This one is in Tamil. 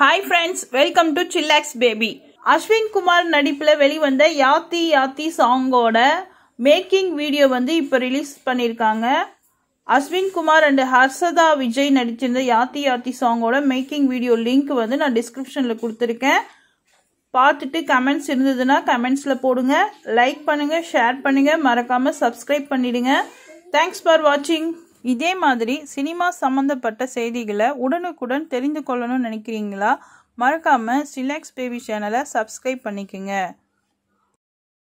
hi friends welcome to chillax baby Ashwin Kumar நடிப்பில் வெளிவந்த யாத்தி யாத்தி சாங்கோட மேக்கிங் வீடியோ வந்து இப்போ ரிலீஸ் பண்ணியிருக்காங்க அஸ்வின் குமார் அண்ட் ஹர்ஷதா விஜய் நடிச்சிருந்த யாத்தி யாத்தி சாங்கோட மேக்கிங் வீடியோ லிங்க் வந்து நான் டிஸ்கிரிப்ஷனில் கொடுத்துருக்கேன் பார்த்துட்டு கமெண்ட்ஸ் இருந்ததுன்னா கமெண்ட்ஸில் போடுங்க லைக் பண்ணுங்கள் ஷேர் பண்ணுங்கள் மறக்காமல் சப்ஸ்கிரைப் பண்ணிவிடுங்க தேங்க்ஸ் ஃபார் வாட்சிங் இதே மாதிரி சினிமா சம்மந்தப்பட்ட செய்திகளை உடனுக்குடன் தெரிந்து கொள்ளணும்னு நினைக்கிறீங்களா மறக்காமல் ஸ்டிலாக்ஸ் பேபி சேனலை சப்ஸ்கிரைப் பண்ணிக்கோங்க